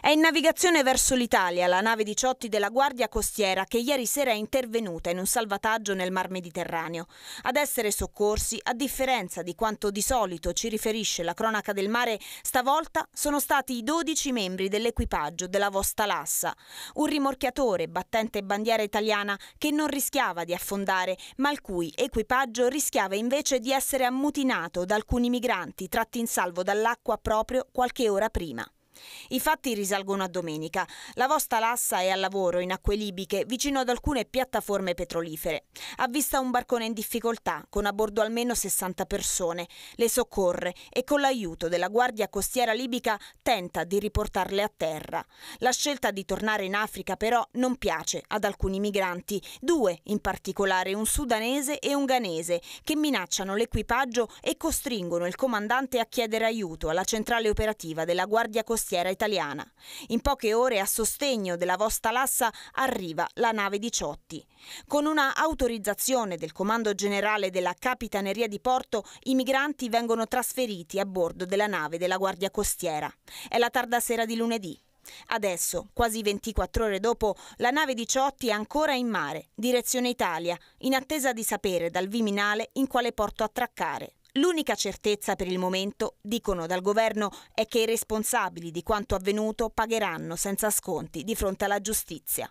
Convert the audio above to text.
È in navigazione verso l'Italia la nave 18 della Guardia Costiera che ieri sera è intervenuta in un salvataggio nel Mar Mediterraneo. Ad essere soccorsi, a differenza di quanto di solito ci riferisce la cronaca del mare, stavolta sono stati i 12 membri dell'equipaggio della Vosta Lassa. Un rimorchiatore battente bandiera italiana che non rischiava di affondare, ma il cui equipaggio rischiava invece di essere ammutinato da alcuni migranti tratti in salvo dall'acqua proprio qualche ora prima. I fatti risalgono a domenica. La vostra Lassa è al lavoro in acque libiche vicino ad alcune piattaforme petrolifere. Ha Avvista un barcone in difficoltà con a bordo almeno 60 persone, le soccorre e con l'aiuto della Guardia Costiera libica tenta di riportarle a terra. La scelta di tornare in Africa però non piace ad alcuni migranti, due in particolare, un sudanese e un ghanese, che minacciano l'equipaggio e costringono il comandante a chiedere aiuto alla centrale operativa della Guardia Costiera costiera italiana. In poche ore a sostegno della Vostra Lassa arriva la nave Diciotti. Con una autorizzazione del Comando Generale della Capitaneria di Porto, i migranti vengono trasferiti a bordo della nave della Guardia Costiera. È la tarda sera di lunedì. Adesso, quasi 24 ore dopo, la nave Diciotti è ancora in mare, direzione Italia, in attesa di sapere dal Viminale in quale porto attraccare. L'unica certezza per il momento, dicono dal governo, è che i responsabili di quanto avvenuto pagheranno senza sconti di fronte alla giustizia.